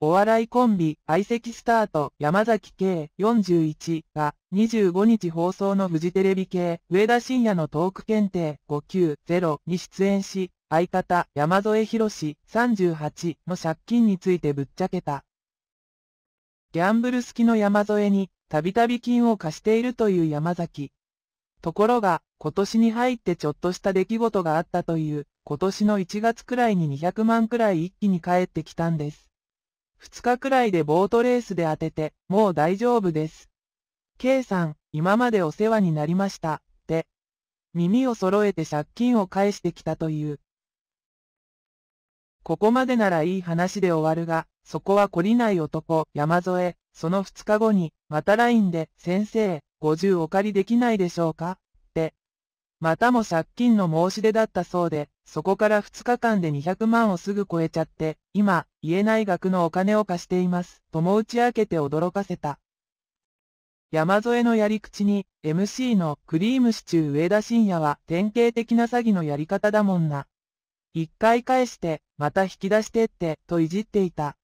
お笑いコンビ、相席スタート、山崎圭41が、25日放送のフジテレビ系、上田晋也のトーク検定590に出演し、相方、山添博士38の借金についてぶっちゃけた。ギャンブル好きの山添に、たびたび金を貸しているという山崎。ところが、今年に入ってちょっとした出来事があったという、今年の1月くらいに200万くらい一気に帰ってきたんです。2日くらいでボートレースで当てて、もう大丈夫です。K さん、今までお世話になりました、って。耳を揃えて借金を返してきたという。ここまでならいい話で終わるが、そこは懲りない男、山添、その2日後に、また LINE で、先生、50お借りできないでしょうかまたも借金の申し出だったそうで、そこから2日間で200万をすぐ超えちゃって、今、言えない額のお金を貸しています、とも打ち明けて驚かせた。山添のやり口に、MC のクリームシチュー上田晋也は典型的な詐欺のやり方だもんな。一回返して、また引き出してって、といじっていた。